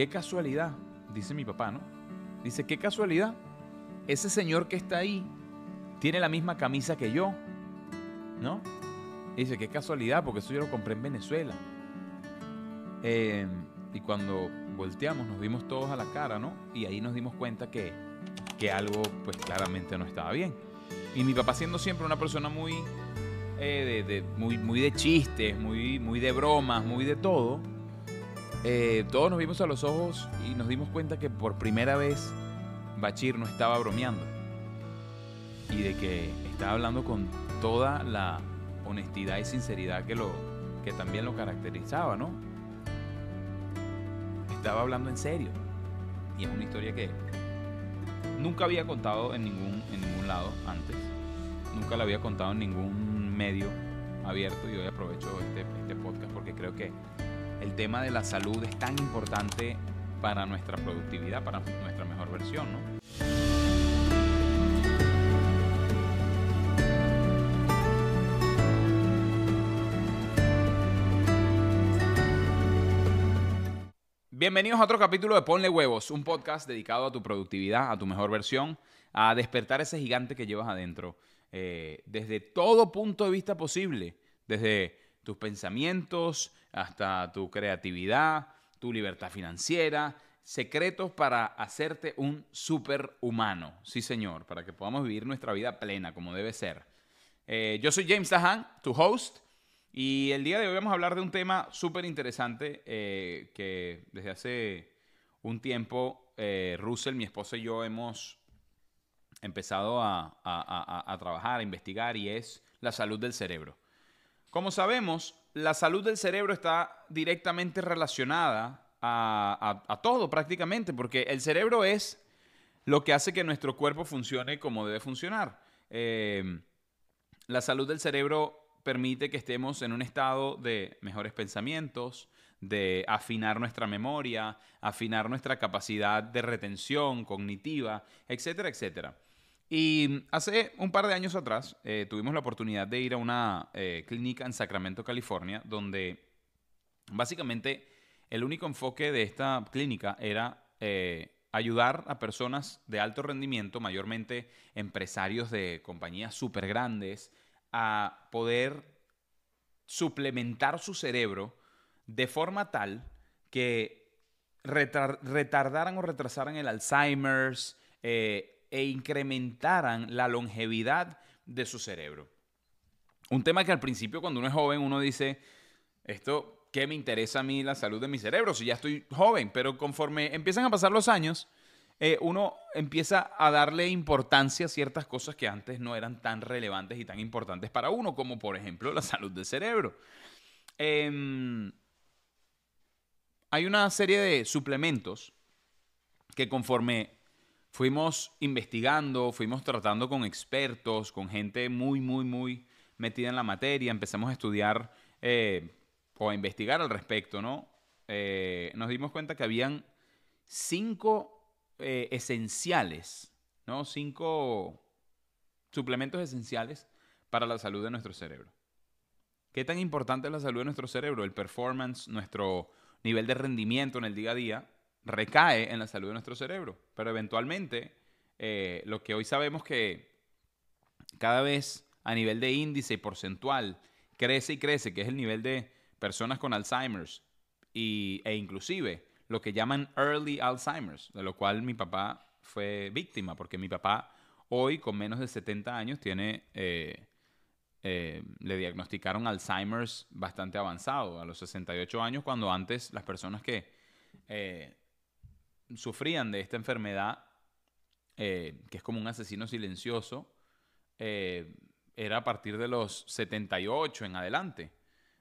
Qué casualidad, dice mi papá, ¿no? Dice, qué casualidad. Ese señor que está ahí tiene la misma camisa que yo, ¿no? dice, qué casualidad, porque eso yo lo compré en Venezuela. Eh, y cuando volteamos nos vimos todos a la cara, ¿no? Y ahí nos dimos cuenta que, algo pues claramente no estaba bien. Y mi papá siendo siempre una persona muy, eh, de, muy, muy de chistes, muy, muy de bromas, muy de todo, eh, todos nos vimos a los ojos y nos dimos cuenta que por primera vez Bachir no estaba bromeando y de que estaba hablando con toda la honestidad y sinceridad que, lo, que también lo caracterizaba, ¿no? Estaba hablando en serio y es una historia que nunca había contado en ningún, en ningún lado antes, nunca la había contado en ningún medio abierto y hoy aprovecho este, este podcast porque creo que el tema de la salud es tan importante para nuestra productividad, para nuestra mejor versión, ¿no? Bienvenidos a otro capítulo de Ponle Huevos, un podcast dedicado a tu productividad, a tu mejor versión, a despertar ese gigante que llevas adentro, eh, desde todo punto de vista posible, desde tus pensamientos, hasta tu creatividad, tu libertad financiera, secretos para hacerte un superhumano. Sí, señor, para que podamos vivir nuestra vida plena como debe ser. Eh, yo soy James Dahan, tu host, y el día de hoy vamos a hablar de un tema súper interesante eh, que desde hace un tiempo eh, Russell, mi esposa y yo hemos empezado a trabajar, a investigar, y es la salud del cerebro. Como sabemos, la salud del cerebro está directamente relacionada a, todo prácticamente, porque el cerebro es lo que hace que nuestro cuerpo funcione como debe funcionar. Em, la salud del cerebro permite que estemos en un estado de mejores pensamientos, de afinar nuestra memoria, afinar nuestra capacidad de retención cognitiva, etcétera, etcétera. Y hace un par de años atrás eh, tuvimos la oportunidad de ir a una eh, clínica en Sacramento, California, donde básicamente el único enfoque de esta clínica era eh, ayudar a personas de alto rendimiento, mayormente empresarios de compañías súper grandes, a poder suplementar su cerebro de forma tal que retardaran o retrasaran el Alzheimer's, e incrementaran la longevidad de su cerebro. Un tema que al principio cuando uno es joven uno dice, esto, ¿qué me interesa a mí la salud de mi cerebro? Si ya estoy joven, pero conforme empiezan a pasar los años, eh, uno empieza a darle importancia a ciertas cosas que antes no eran tan relevantes y tan importantes para uno, como por ejemplo la salud del cerebro. Em, hay una serie de suplementos que conforme fuimos investigando, fuimos tratando con expertos, con gente muy, muy, muy metida en la materia, empezamos a estudiar eh, o a investigar al respecto, ¿no? Eh, nos dimos cuenta que habían cinco eh, esenciales, ¿no? Cinco suplementos esenciales para la salud de nuestro cerebro. ¿Qué tan importante es la salud de nuestro cerebro? El performance, nuestro nivel de rendimiento en el día a día, recae en la salud de nuestro cerebro. Pero eventualmente, eh, lo que hoy sabemos que cada vez a nivel de índice y porcentual crece y crece, que es el nivel de personas con Alzheimer's e inclusive lo que llaman early Alzheimer's, de lo cual mi papá fue víctima, porque mi papá hoy con menos de 70 años tiene, eh, eh, le diagnosticaron Alzheimer's bastante avanzado, a los 68 años, cuando antes las personas que sufrían de esta enfermedad, eh, que es como un asesino silencioso, eh, era a partir de los 78 en adelante.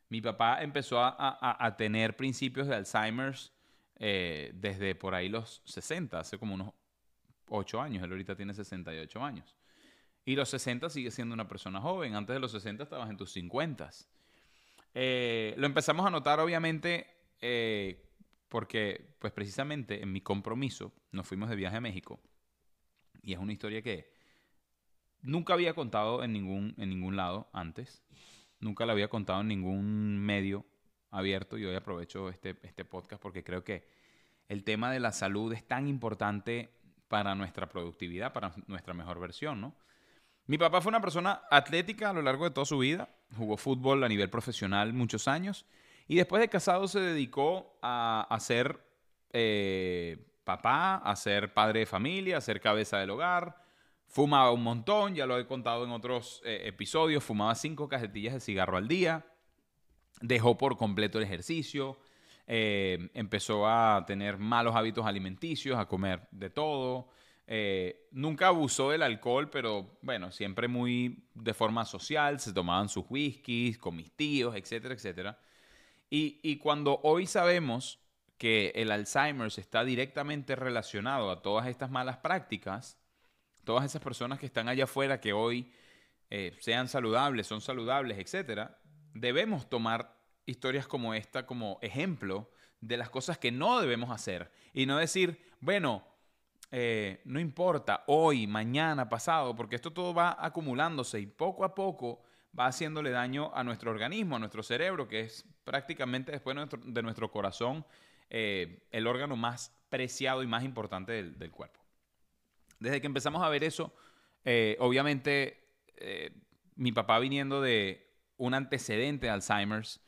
Mi papá empezó a, tener principios de Alzheimer's eh, desde por ahí los 60, hace como unos 8 años. Él ahorita tiene 68 años. Y los 60 sigue siendo una persona joven. Antes de los 60 estabas en tus 50. lo empezamos a notar, obviamente, porque, pues precisamente en mi compromiso, nos fuimos de viaje a México y es una historia que nunca había contado en ningún, lado antes, nunca la había contado en ningún medio abierto y hoy aprovecho este, este, podcast porque creo que el tema de la salud es tan importante para nuestra productividad, para nuestra mejor versión, ¿no? Mi papá fue una persona atlética a lo largo de toda su vida, jugó fútbol a nivel profesional muchos años y después de casado se dedicó a, hacer ser eh, papá, a ser padre de familia, a ser cabeza del hogar. Fumaba un montón, ya lo he contado en otros eh, episodios, fumaba cinco cajetillas de cigarro al día, dejó por completo el ejercicio, eh, empezó a tener malos hábitos alimenticios, a comer de todo. nunca abusó del alcohol, pero bueno, siempre muy de forma social, se tomaban sus whiskies con mis tíos, etcétera, etcétera. Y, cuando hoy sabemos que el Alzheimer está directamente relacionado a todas estas malas prácticas, todas esas personas que están allá afuera que hoy eh, sean saludables, son saludables, etc., debemos tomar historias como esta como ejemplo de las cosas que no debemos hacer y no decir, bueno, eh, no importa, hoy, mañana, pasado, porque esto todo va acumulándose y poco a poco va haciéndole daño a nuestro organismo, a nuestro cerebro, que es prácticamente después de nuestro, corazón, eh, el órgano más preciado y más importante del, cuerpo. Desde que empezamos a ver eso, eh, obviamente eh, mi papá viniendo de un antecedente de Alzheimer's,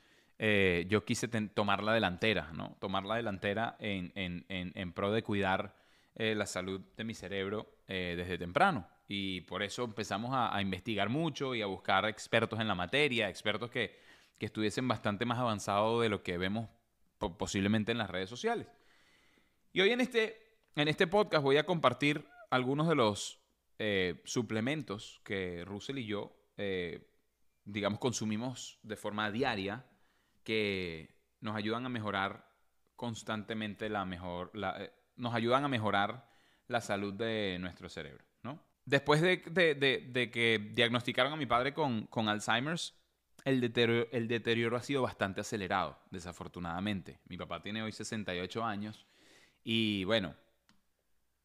yo quise tomar la delantera, ¿no? Tomar la delantera en, pro de cuidar la salud de mi cerebro desde temprano. Y por eso empezamos a, investigar mucho y a buscar expertos en la materia, expertos que que estuviesen bastante más avanzados de lo que vemos posiblemente en las redes sociales. Y hoy en este, en este podcast voy a compartir algunos de los eh, suplementos que Russell y yo, eh, digamos, consumimos de forma diaria que nos ayudan a mejorar constantemente la mejor, eh, nos ayudan a mejorar la salud de nuestro cerebro, Después de, que diagnosticaron a mi padre con, con Alzheimer's, el deterioro, el deterioro ha sido bastante acelerado, desafortunadamente. Mi papá tiene hoy 68 años y bueno,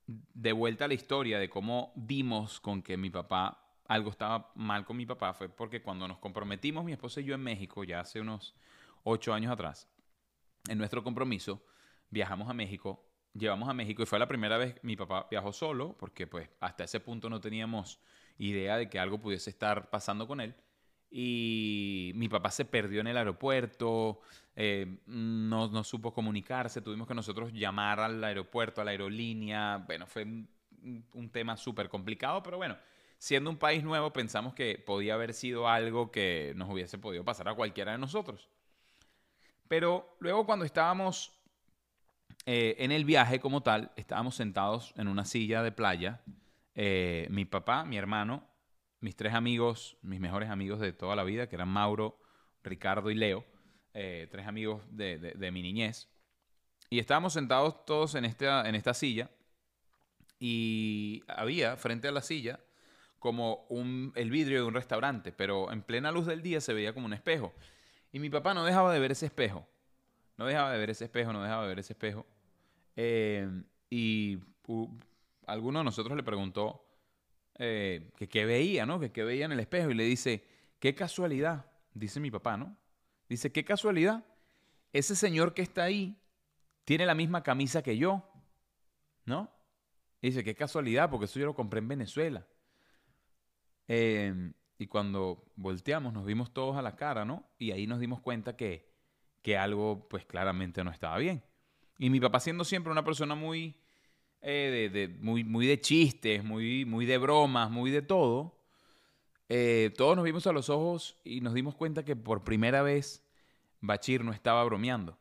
de vuelta a la historia de cómo dimos con que mi papá, algo estaba mal con mi papá, fue porque cuando nos comprometimos, mi esposa y yo en México, ya hace unos ocho años atrás, en nuestro compromiso, viajamos a México, llevamos a México y fue la primera vez que mi papá viajó solo, porque pues hasta ese punto no teníamos idea de que algo pudiese estar pasando con él y mi papá se perdió en el aeropuerto, eh, no, supo comunicarse, tuvimos que nosotros llamar al aeropuerto, a la aerolínea, bueno, fue un, tema súper complicado, pero bueno, siendo un país nuevo pensamos que podía haber sido algo que nos hubiese podido pasar a cualquiera de nosotros. Pero luego cuando estábamos eh, en el viaje como tal, estábamos sentados en una silla de playa, eh, mi papá, mi hermano mis tres amigos, mis mejores amigos de toda la vida, que eran Mauro, Ricardo y Leo, eh, tres amigos de, mi niñez. Y estábamos sentados todos en esta, en esta silla y había frente a la silla como el vidrio de un restaurante, pero en plena luz del día se veía como un espejo. Y mi papá no dejaba de ver ese espejo. No dejaba de ver ese espejo, no dejaba de ver ese espejo. Eh, y alguno de nosotros le preguntó, eh, que veía, ¿no? Que veía en el espejo y le dice, qué casualidad, dice mi papá, ¿no? Dice, qué casualidad, ese señor que está ahí tiene la misma camisa que yo, ¿no? dice, qué casualidad, porque eso yo lo compré en Venezuela. Em, y cuando volteamos nos vimos todos a la cara, ¿no? Y ahí nos dimos cuenta que, que algo, pues claramente no estaba bien. Y mi papá siendo siempre una persona muy eh, de, muy, muy de chistes, muy, muy de bromas, muy de todo, eh, todos nos vimos a los ojos y nos dimos cuenta que por primera vez Bachir no estaba bromeando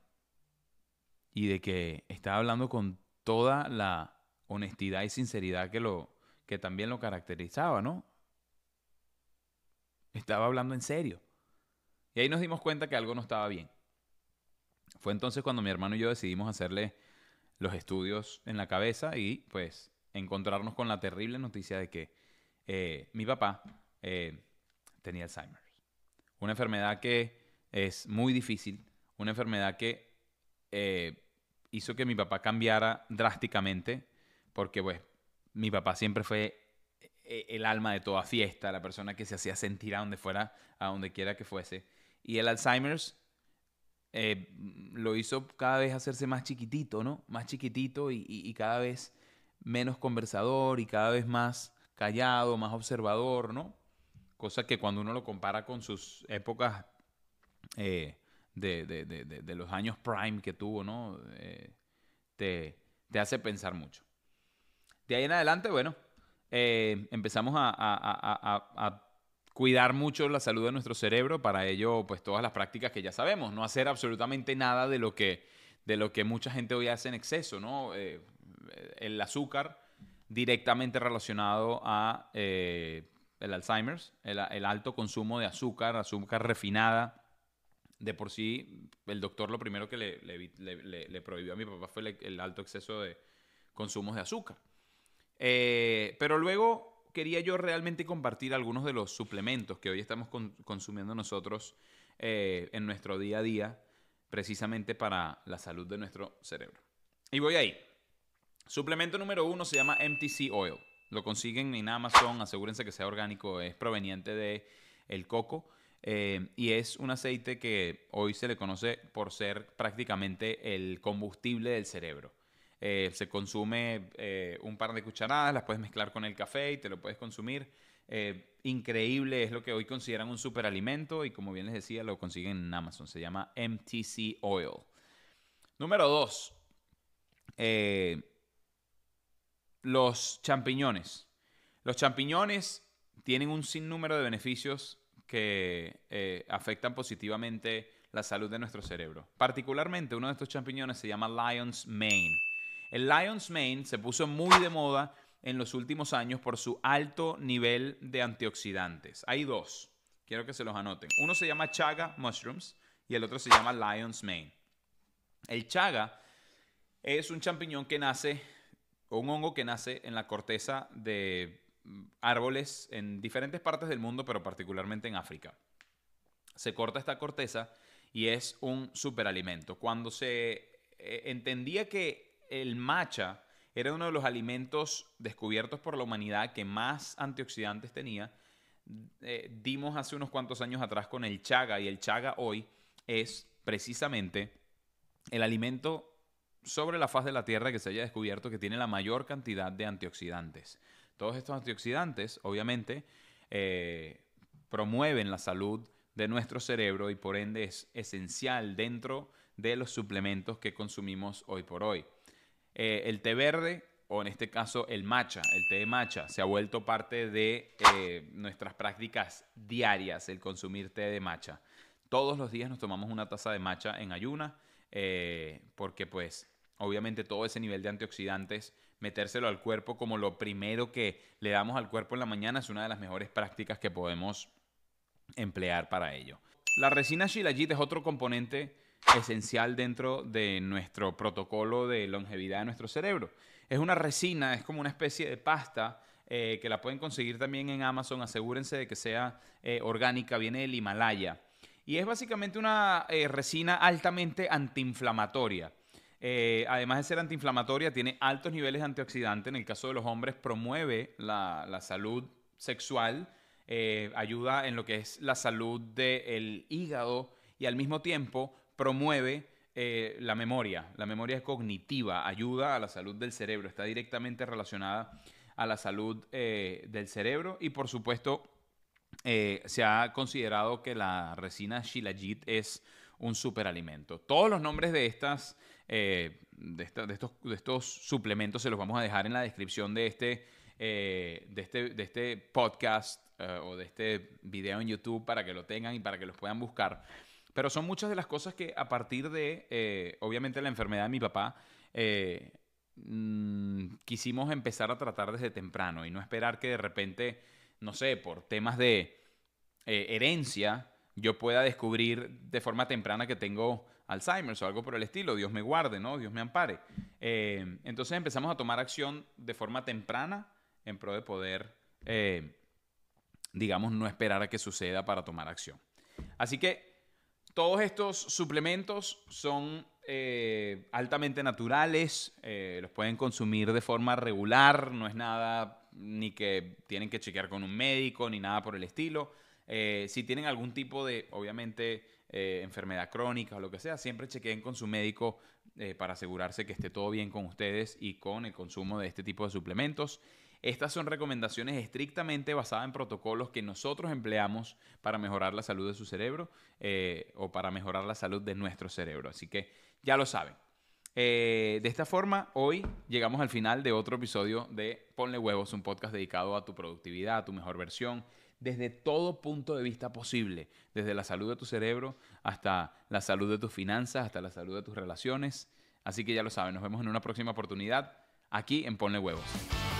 y de que estaba hablando con toda la honestidad y sinceridad que, lo, que también lo caracterizaba, ¿no? Estaba hablando en serio. Y ahí nos dimos cuenta que algo no estaba bien. Fue entonces cuando mi hermano y yo decidimos hacerle los estudios en la cabeza y pues encontrarnos con la terrible noticia de que eh, mi papá eh, tenía Alzheimer. Una enfermedad que es muy difícil, una enfermedad que eh, hizo que mi papá cambiara drásticamente, porque pues mi papá siempre fue el alma de toda fiesta, la persona que se hacía sentir a donde fuera, a donde quiera que fuese. Y el Alzheimer's eh, lo hizo cada vez hacerse más chiquitito, ¿no? Más chiquitito y, cada vez menos conversador y cada vez más callado, más observador, ¿no? Cosa que cuando uno lo compara con sus épocas eh, de, los años prime que tuvo, ¿no? Eh, te, hace pensar mucho. De ahí en adelante, bueno, empezamos a, cuidar mucho la salud de nuestro cerebro, para ello, pues todas las prácticas que ya sabemos, no hacer absolutamente nada de lo que, de lo que mucha gente hoy hace en exceso, ¿no? Eh, el azúcar directamente relacionado a eh, el Alzheimer's, el, alto consumo de azúcar, azúcar refinada. De por sí, el doctor lo primero que le, prohibió a mi papá fue el, alto exceso de consumos de azúcar. Eh, pero luego quería yo realmente compartir algunos de los suplementos que hoy estamos consumiendo nosotros eh, en nuestro día a día, precisamente para la salud de nuestro cerebro. Y voy ahí. Suplemento número uno se llama MTC Oil. Lo consiguen en Amazon, asegúrense que sea orgánico, es proveniente de el coco. Eh, y es un aceite que hoy se le conoce por ser prácticamente el combustible del cerebro. Eh, se consume eh, un par de cucharadas, las puedes mezclar con el café y te lo puedes consumir. Eh, increíble, es lo que hoy consideran un superalimento y como bien les decía, lo consiguen en Amazon. Se llama MTC Oil. Número 2. los champiñones. Los champiñones tienen un sinnúmero de beneficios que afectan positivamente la salud de nuestro cerebro. Particularmente uno de estos champiñones se llama Lion's Mane. El Lion's Mane se puso muy de moda en los últimos años por su alto nivel de antioxidantes. Hay dos, quiero que se los anoten. Uno se llama Chaga Mushrooms y el otro se llama Lion's Mane. El Chaga es un champiñón que nace, o un hongo que nace en la corteza de mm, árboles en diferentes partes del mundo, pero particularmente en África. Se corta esta corteza y es un superalimento. Cuando se eh, entendía que el matcha era uno de los alimentos descubiertos por la humanidad que más antioxidantes tenía. Eh, dimos hace unos cuantos años atrás con el chaga y el chaga hoy es precisamente el alimento sobre la faz de la Tierra que se haya descubierto que tiene la mayor cantidad de antioxidantes. Todos estos antioxidantes, obviamente, eh, promueven la salud de nuestro cerebro y por ende es esencial dentro de los suplementos que consumimos hoy por hoy. Eh, el té verde, o en este caso el matcha, el té de matcha, se ha vuelto parte de eh, nuestras prácticas diarias, el consumir té de matcha. Todos los días nos tomamos una taza de matcha en ayuna, eh, porque pues obviamente todo ese nivel de antioxidantes, metérselo al cuerpo como lo primero que le damos al cuerpo en la mañana es una de las mejores prácticas que podemos emplear para ello. La resina shilajit es otro componente esencial dentro de nuestro protocolo de longevidad de nuestro cerebro. Es una resina, es como una especie de pasta eh, que la pueden conseguir también en Amazon. Asegúrense de que sea eh, orgánica, viene del Himalaya. Y es básicamente una eh, resina altamente antiinflamatoria. además de ser antiinflamatoria, tiene altos niveles de antioxidante. En el caso de los hombres, promueve la, salud sexual, ayuda en lo que es la salud del hígado y al mismo tiempo promueve eh, la memoria. La memoria es cognitiva, ayuda a la salud del cerebro, está directamente relacionada a la salud eh, del cerebro y por supuesto eh, se ha considerado que la resina shilajit es un superalimento. Todos los nombres de estas... de, estos, suplementos se los vamos a dejar en la descripción de este, este de este, podcast o de este video en YouTube para que lo tengan y para que los puedan buscar. Pero son muchas de las cosas que a partir de, eh, obviamente, la enfermedad de mi papá, eh, mm, quisimos empezar a tratar desde temprano y no esperar que de repente, no sé, por temas de eh, herencia, yo pueda descubrir de forma temprana que tengo Alzheimer o algo por el estilo, Dios me guarde, ¿no? Dios me ampare. entonces empezamos a tomar acción de forma temprana en pro de poder, digamos, no esperar a que suceda para tomar acción. Así que todos estos suplementos son eh, altamente naturales, eh, los pueden consumir de forma regular, no es nada ni que tienen que chequear con un médico ni nada por el estilo. Eh, si tienen algún tipo de, obviamente, enfermedad crónica o lo que sea, siempre chequeen con su médico para asegurarse que esté todo bien con ustedes y con el consumo de este tipo de suplementos. Estas son recomendaciones estrictamente basadas en protocolos que nosotros empleamos para mejorar la salud de su cerebro eh, o para mejorar la salud de nuestro cerebro. Así que ya lo saben. Eh, de esta forma, hoy llegamos al final de otro episodio de Ponle Huevos, un podcast dedicado a tu productividad, a tu mejor versión, desde todo punto de vista posible, desde la salud de tu cerebro hasta la salud de tus finanzas, hasta la salud de tus relaciones. Así que ya lo saben, nos vemos en una próxima oportunidad aquí en Ponle Huevos.